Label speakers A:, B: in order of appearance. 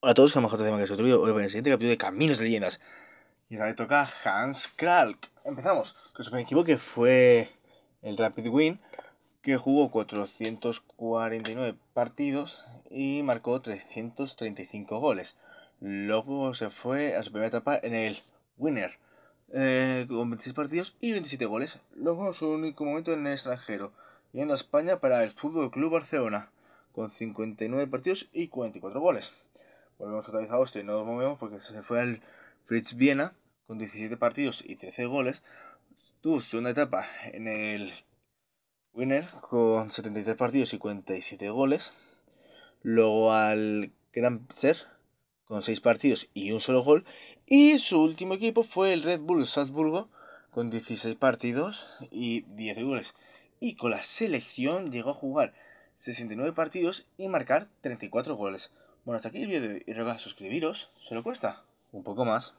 A: Hola a todos, que mejor tema que Hoy en el siguiente capítulo de Caminos de Leyendas. Y ahora le toca Hans Kralk. Empezamos. su primer me que fue el Rapid Win, que jugó 449 partidos y marcó 335 goles. Luego se fue a su primera etapa en el Winner, eh, con 26 partidos y 27 goles. Luego su único momento en el extranjero, y a España para el Fútbol Club Barcelona, con 59 partidos y 44 goles. Volvemos otra vez a Austria y no nos movemos porque se fue al Fritz Viena con 17 partidos y 13 goles. Tuvo su segunda etapa en el Winner con 73 partidos y 47 goles. Luego al ser con 6 partidos y un solo gol. Y su último equipo fue el Red Bull Salzburgo con 16 partidos y 10 goles. Y con la selección llegó a jugar 69 partidos y marcar 34 goles. Bueno, hasta aquí el vídeo y recuerda suscribiros, solo cuesta un poco más.